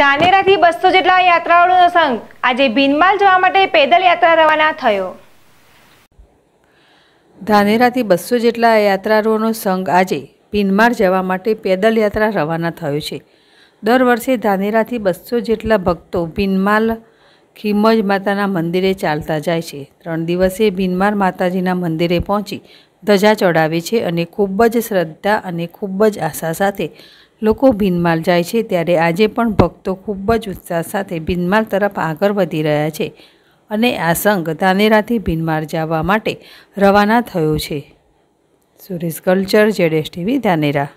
ધાનેરાથી બસો જેટલા યાત્રાળુઓનો સંઘ આજે ભીનમાલ જવા માટે પેદલ યાત્રા રવાના થયો ધાનેરાથી બસો જેટલા યાત્રાળુઓનો સંઘ આજે ભીનમાળ જવા માટે પેદલ યાત્રા રવાના થયો છે દર વર્ષે ધાનેરાથી બસો જેટલા ભક્તો ભીનમાલ ખીમજ માતાના મંદિરે ચાલતા જાય છે ત્રણ દિવસે ભીનમાર માતાજીના મંદિરે પહોંચી ધજા ચડાવે છે અને ખૂબ જ શ્રદ્ધા અને ખૂબ જ આશા સાથે લોકો ભીનમાલ જાય છે ત્યારે આજે પણ ભક્તો ખૂબ જ ઉત્સાહ સાથે ભીનમાલ તરફ આગળ વધી રહ્યા છે અને આ સંઘ ધાનેરાથી ભીનમાર જવા માટે રવાના થયો છે સુરેશ કલ્ચર જેડેશ ટીવી ધાનેરા